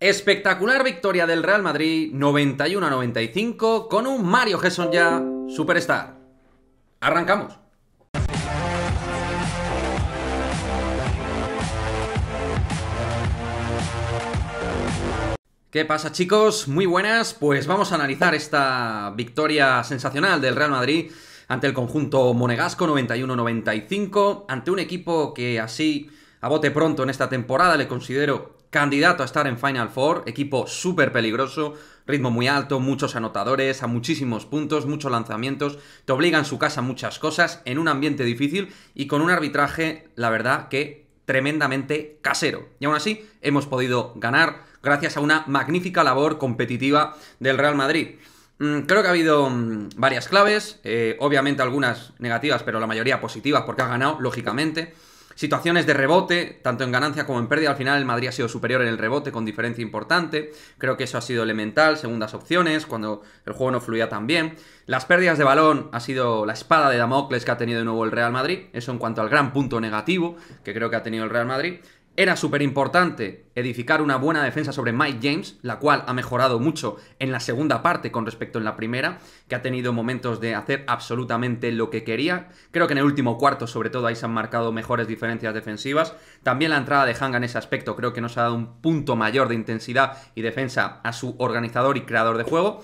Espectacular victoria del Real Madrid 91 95 con un Mario Gesson ya superstar. Arrancamos. ¿Qué pasa chicos? Muy buenas, pues vamos a analizar esta victoria sensacional del Real Madrid ante el conjunto monegasco 91-95, ante un equipo que así a bote pronto en esta temporada le considero candidato a estar en Final Four, equipo súper peligroso, ritmo muy alto, muchos anotadores, a muchísimos puntos, muchos lanzamientos, te obliga en su casa muchas cosas, en un ambiente difícil y con un arbitraje, la verdad, que tremendamente casero. Y aún así, hemos podido ganar gracias a una magnífica labor competitiva del Real Madrid. Mm, creo que ha habido mm, varias claves, eh, obviamente algunas negativas, pero la mayoría positivas porque ha ganado, lógicamente. Situaciones de rebote, tanto en ganancia como en pérdida. Al final el Madrid ha sido superior en el rebote con diferencia importante. Creo que eso ha sido elemental. Segundas opciones, cuando el juego no fluía tan bien. Las pérdidas de balón ha sido la espada de Damocles que ha tenido de nuevo el Real Madrid. Eso en cuanto al gran punto negativo que creo que ha tenido el Real Madrid. Era súper importante edificar una buena defensa sobre Mike James, la cual ha mejorado mucho en la segunda parte con respecto en la primera, que ha tenido momentos de hacer absolutamente lo que quería. Creo que en el último cuarto, sobre todo, ahí se han marcado mejores diferencias defensivas. También la entrada de Hanga en ese aspecto creo que nos ha dado un punto mayor de intensidad y defensa a su organizador y creador de juego.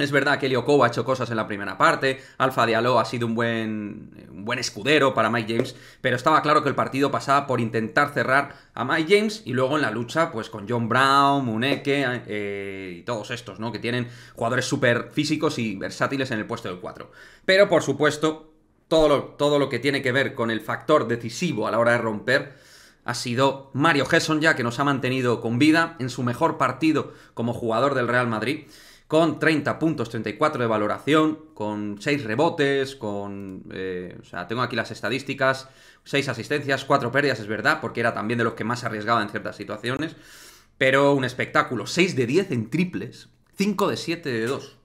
Es verdad que Elio ha hecho cosas en la primera parte, Alfa Diallo ha sido un buen, un buen escudero para Mike James, pero estaba claro que el partido pasaba por intentar cerrar a Mike James y luego en la lucha pues con John Brown, Muneke eh, y todos estos, ¿no? Que tienen jugadores súper físicos y versátiles en el puesto del 4. Pero por supuesto, todo lo, todo lo que tiene que ver con el factor decisivo a la hora de romper, ha sido Mario Gesson ya que nos ha mantenido con vida en su mejor partido como jugador del Real Madrid con 30 puntos, 34 de valoración, con 6 rebotes, con... Eh, o sea, tengo aquí las estadísticas, 6 asistencias, 4 pérdidas, es verdad, porque era también de los que más arriesgaba en ciertas situaciones, pero un espectáculo, 6 de 10 en triples, 5 de 7 de 2.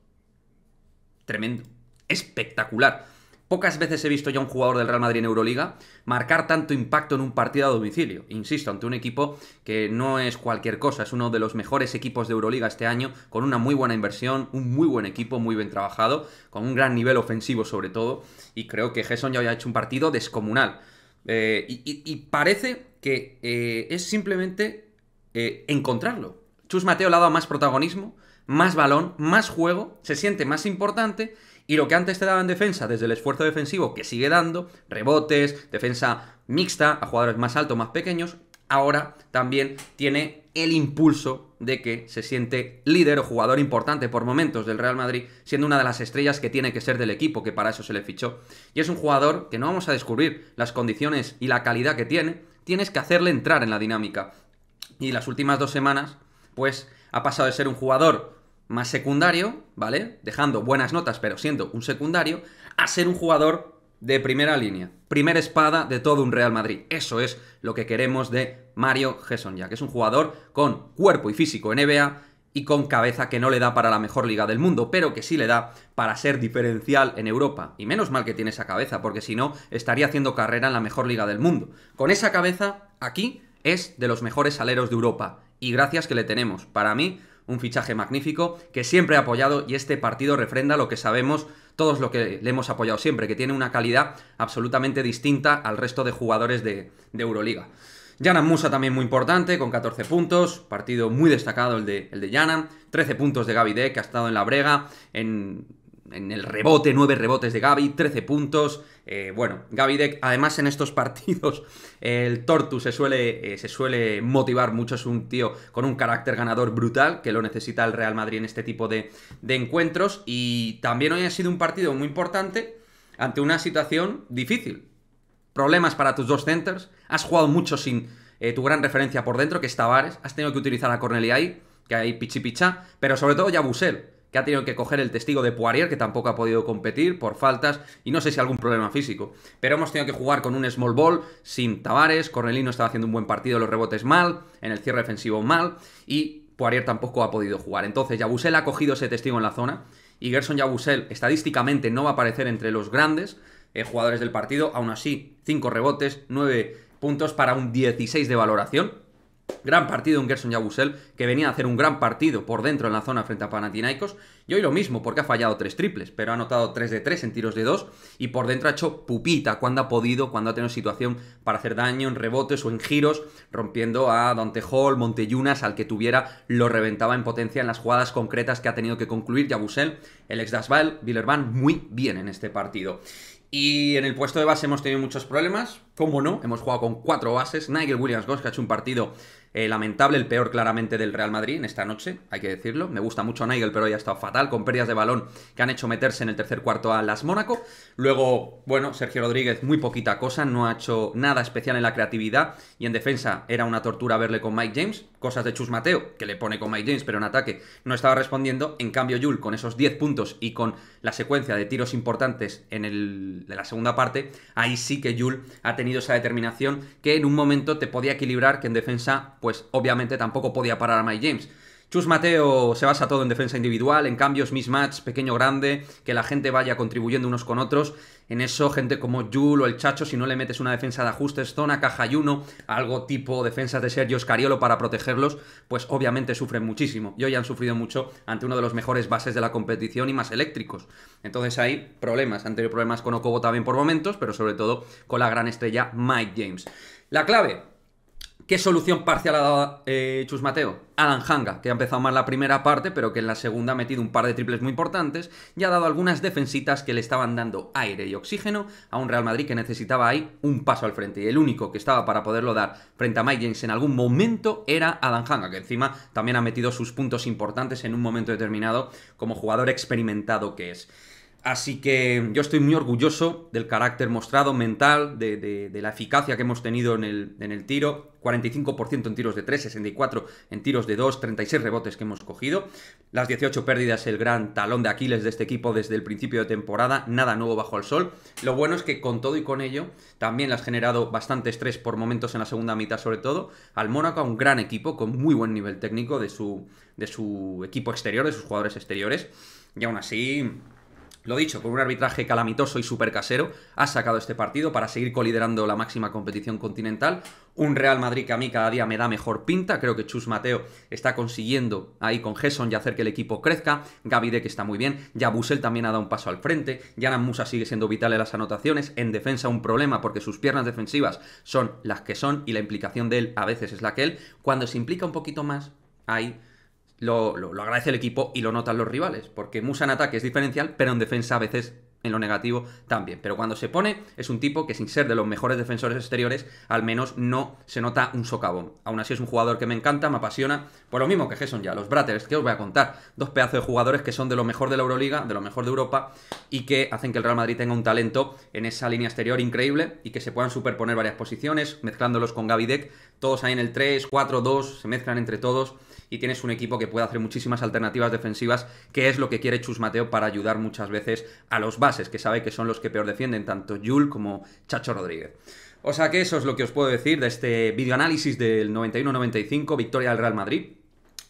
Tremendo, espectacular. Pocas veces he visto ya un jugador del Real Madrid en Euroliga marcar tanto impacto en un partido a domicilio. Insisto, ante un equipo que no es cualquier cosa, es uno de los mejores equipos de Euroliga este año, con una muy buena inversión, un muy buen equipo, muy bien trabajado, con un gran nivel ofensivo sobre todo, y creo que Gerson ya había hecho un partido descomunal. Eh, y, parece que eh, es simplemente eh, encontrarlo. Chus Mateo le ha dado más protagonismo, más balón, más juego, se siente más importante y lo que antes te daba en defensa, desde el esfuerzo defensivo que sigue dando, rebotes, defensa mixta a jugadores más altos, más pequeños, ahora también tiene el impulso de que se siente líder o jugador importante por momentos del Real Madrid, siendo una de las estrellas que tiene que ser del equipo, que para eso se le fichó. Y es un jugador que no vamos a descubrir las condiciones y la calidad que tiene, tienes que hacerle entrar en la dinámica. Y las últimas dos semanas, pues ha pasado de ser un jugador más secundario, ¿vale? Dejando buenas notas, pero siendo un secundario, a ser un jugador de primera línea, primera espada de todo un Real Madrid. Eso es lo que queremos de Mario Gesson, ya que es un jugador con cuerpo y físico en EBA y con cabeza que no le da para la mejor liga del mundo, pero que sí le da para ser diferencial en Europa. Y menos mal que tiene esa cabeza, porque si no, estaría haciendo carrera en la mejor liga del mundo. Con esa cabeza, aquí es de los mejores aleros de Europa y gracias que le tenemos. Para mí, un fichaje magnífico que siempre ha apoyado y este partido refrenda lo que sabemos todos lo que le hemos apoyado siempre, que tiene una calidad absolutamente distinta al resto de jugadores de, Euroliga. Janan Musa también muy importante, con 14 puntos, partido muy destacado el de, el 13 puntos de Gavide, que ha estado en la brega, en en el rebote, nueve rebotes de Gaby, 13 puntos. Eh, bueno, Gaby Deck, además en estos partidos, el Tortu se suele, eh, se suele motivar mucho. Es un tío con un carácter ganador brutal que lo necesita el Real Madrid en este tipo de, encuentros. Y también hoy ha sido un partido muy importante ante una situación difícil. Problemas para tus dos centers. Has jugado mucho sin eh, tu gran referencia por dentro, que es Tavares. Has tenido que utilizar a ahí, que hay pichipichá, pero sobre todo ya Busel que ha tenido que coger el testigo de Poirier, que tampoco ha podido competir por faltas y no sé si algún problema físico. Pero hemos tenido que jugar con un small ball sin Tavares, Cornelino estaba haciendo un buen partido, los rebotes mal, en el cierre defensivo mal y Poirier tampoco ha podido jugar. Entonces Yabusel ha cogido ese testigo en la zona y Gerson Yabusel estadísticamente no va a aparecer entre los grandes eh, jugadores del partido, aún así 5 rebotes, 9 puntos para un 16 de valoración Gran partido en Gerson Yabusel, que venía a hacer un gran partido por dentro en la zona frente a Panathinaikos. Y hoy lo mismo, porque ha fallado tres triples, pero ha anotado 3 de 3 en tiros de 2 y por dentro ha hecho pupita cuando ha podido, cuando ha tenido situación para hacer daño en rebotes o en giros, rompiendo a Dante Hall, Monteyunas, al que tuviera, lo reventaba en potencia en las jugadas concretas que ha tenido que concluir Yabusel el ex Dasval Villerban muy bien en este partido. Y en el puesto de base hemos tenido muchos problemas, ¿Cómo no, hemos jugado con cuatro bases. Nigel Williams-Goss, que ha hecho un partido eh, lamentable, el peor claramente del Real Madrid en esta noche, hay que decirlo. Me gusta mucho Nigel, pero hoy ha estado fatal, con pérdidas de balón que han hecho meterse en el tercer cuarto a las Mónaco. Luego, bueno, Sergio Rodríguez, muy poquita cosa, no ha hecho nada especial en la creatividad y en defensa era una tortura verle con Mike James. Cosas de Chus Mateo, que le pone con Mike James, pero en ataque no estaba respondiendo. En cambio, Jul, con esos 10 puntos y con la secuencia de tiros importantes en el, de la segunda parte, ahí sí que Jul ha tenido esa determinación que en un momento te podía equilibrar, que en defensa pues obviamente tampoco podía parar a Mike James. Chus Mateo se basa todo en defensa individual, en cambios, mismatch, pequeño grande, que la gente vaya contribuyendo unos con otros. En eso, gente como Jul o el Chacho, si no le metes una defensa de ajustes, zona, caja y uno, algo tipo defensas de Sergio Scariolo para protegerlos, pues obviamente sufren muchísimo. Y hoy han sufrido mucho ante uno de los mejores bases de la competición y más eléctricos. Entonces hay problemas. Han tenido problemas con Okobo también por momentos, pero sobre todo con la gran estrella Mike James. La clave, ¿Qué solución parcial ha dado eh, Chus Mateo? Alan Hanga, que ha empezado mal la primera parte, pero que en la segunda ha metido un par de triples muy importantes y ha dado algunas defensitas que le estaban dando aire y oxígeno a un Real Madrid que necesitaba ahí un paso al frente. Y el único que estaba para poderlo dar frente a Mike en algún momento era Alan Hanga, que encima también ha metido sus puntos importantes en un momento determinado como jugador experimentado que es. Así que yo estoy muy orgulloso del carácter mostrado mental, de, la eficacia que hemos tenido en el, tiro. 45% en tiros de 3, 64% en tiros de 2, 36 rebotes que hemos cogido. Las 18 pérdidas, el gran talón de Aquiles de este equipo desde el principio de temporada. Nada nuevo bajo el sol. Lo bueno es que con todo y con ello, también le has generado bastante estrés por momentos en la segunda mitad sobre todo. Al Mónaco, un gran equipo con muy buen nivel técnico de su, de su equipo exterior, de sus jugadores exteriores. Y aún así lo dicho, por un arbitraje calamitoso y súper casero, ha sacado este partido para seguir coliderando la máxima competición continental. Un Real Madrid que a mí cada día me da mejor pinta. Creo que Chus Mateo está consiguiendo ahí con Gesson ya hacer que el equipo crezca. Gaby que está muy bien. Ya Busel también ha dado un paso al frente. Yanan Musa sigue siendo vital en las anotaciones. En defensa un problema porque sus piernas defensivas son las que son y la implicación de él a veces es la que él. Cuando se implica un poquito más, hay lo, agradece el equipo y lo notan los rivales, porque Musa en ataque es diferencial, pero en defensa a veces en lo negativo también. Pero cuando se pone, es un tipo que sin ser de los mejores defensores exteriores, al menos no se nota un socavón. Aún así es un jugador que me encanta, me apasiona. por lo mismo que Gerson ya, los Bratters, que os voy a contar. Dos pedazos de jugadores que son de lo mejor de la Euroliga, de lo mejor de Europa, y que hacen que el Real Madrid tenga un talento en esa línea exterior increíble y que se puedan superponer varias posiciones, mezclándolos con Gavidec, todos ahí en el 3, 4, 2, se mezclan entre todos y tienes un equipo que puede hacer muchísimas alternativas defensivas, que es lo que quiere Chus Mateo para ayudar muchas veces a los bases, que sabe que son los que peor defienden, tanto Yul como Chacho Rodríguez. O sea que eso es lo que os puedo decir de este videoanálisis del 91-95, victoria del Real Madrid,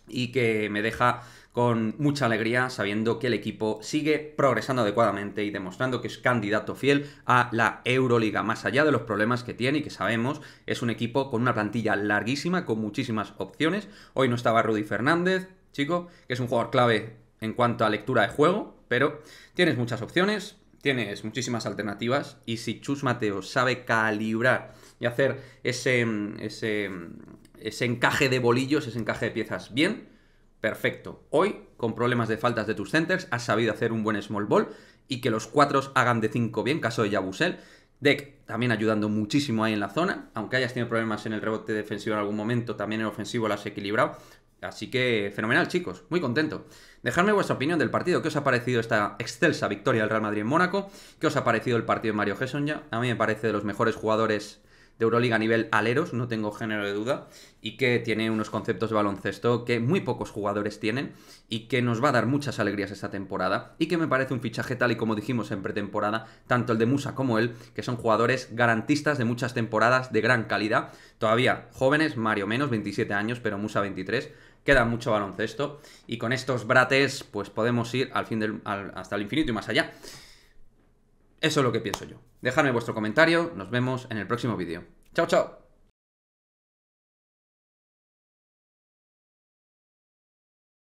y que me deja con mucha alegría sabiendo que el equipo sigue progresando adecuadamente y demostrando que es candidato fiel a la Euroliga, más allá de los problemas que tiene y que sabemos es un equipo con una plantilla larguísima, con muchísimas opciones. Hoy no estaba Rudy Fernández, chico, que es un jugador clave en cuanto a lectura de juego, pero tienes muchas opciones, tienes muchísimas alternativas y si Chus Mateo sabe calibrar y hacer ese, mm, ese, mm, ese encaje de bolillos, ese encaje de piezas bien, Perfecto. Hoy, con problemas de faltas de tus centers, has sabido hacer un buen small ball y que los cuatro hagan de 5 bien, caso de Yabusel. Deck también ayudando muchísimo ahí en la zona, aunque hayas tenido problemas en el rebote defensivo en algún momento, también en ofensivo lo has equilibrado. Así que fenomenal, chicos, muy contento. Dejadme vuestra opinión del partido. ¿Qué os ha parecido esta excelsa victoria del Real Madrid en Mónaco? ¿Qué os ha parecido el partido de Mario Gesson ya? A mí me parece de los mejores jugadores de Euroliga a nivel aleros, no tengo género de duda, y que tiene unos conceptos de baloncesto que muy pocos jugadores tienen y que nos va a dar muchas alegrías esta temporada y que me parece un fichaje tal y como dijimos en pretemporada, tanto el de Musa como él, que son jugadores garantistas de muchas temporadas de gran calidad, todavía jóvenes, Mario menos, 27 años, pero Musa 23, queda mucho baloncesto y con estos brates pues podemos ir al fin hasta el infinito y más allá. Eso es lo que pienso yo. Dejadme vuestro comentario, nos vemos en el próximo vídeo. ¡Chao, chao!